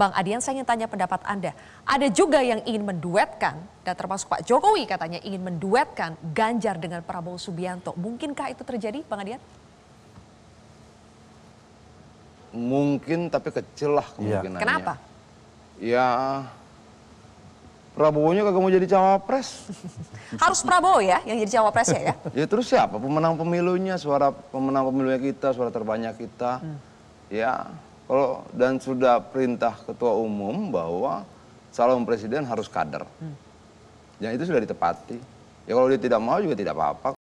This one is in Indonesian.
Bang Adian saya ingin tanya pendapat Anda. Ada juga yang ingin menduetkan dan termasuk Pak Jokowi katanya ingin menduetkan Ganjar dengan Prabowo Subianto. Mungkinkah itu terjadi Bang Adian? Mungkin tapi kecil lah iya. kemungkinannya. Kenapa? Ya Prabowo-nya kagak mau jadi cawapres. Harus Prabowo ya yang jadi cawapresnya ya? ya terus siapa pemenang pemilunya, suara pemenang pemilunya kita, suara terbanyak kita. Hmm. Ya kalau dan sudah perintah ketua umum bahwa calon presiden harus kader. Hmm. Yang itu sudah ditepati. Ya kalau dia tidak mau juga tidak apa-apa.